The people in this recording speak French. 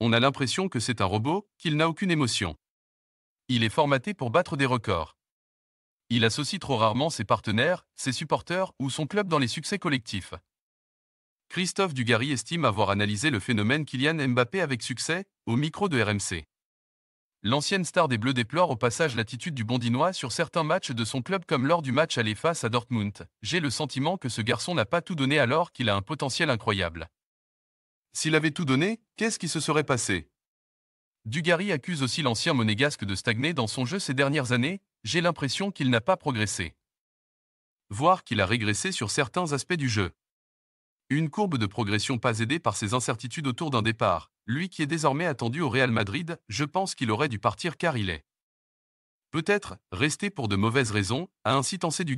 on a l'impression que c'est un robot, qu'il n'a aucune émotion. Il est formaté pour battre des records. Il associe trop rarement ses partenaires, ses supporters ou son club dans les succès collectifs. Christophe dugary estime avoir analysé le phénomène Kylian Mbappé avec succès, au micro de RMC. L'ancienne star des Bleus déplore au passage l'attitude du Bondinois sur certains matchs de son club comme lors du match aller face à Dortmund. J'ai le sentiment que ce garçon n'a pas tout donné alors qu'il a un potentiel incroyable. S'il avait tout donné, qu'est-ce qui se serait passé Dugarry accuse aussi l'ancien monégasque de stagner dans son jeu ces dernières années, j'ai l'impression qu'il n'a pas progressé. Voire qu'il a régressé sur certains aspects du jeu. Une courbe de progression pas aidée par ses incertitudes autour d'un départ, lui qui est désormais attendu au Real Madrid, je pense qu'il aurait dû partir car il est. Peut-être, resté pour de mauvaises raisons, a ainsi tensé du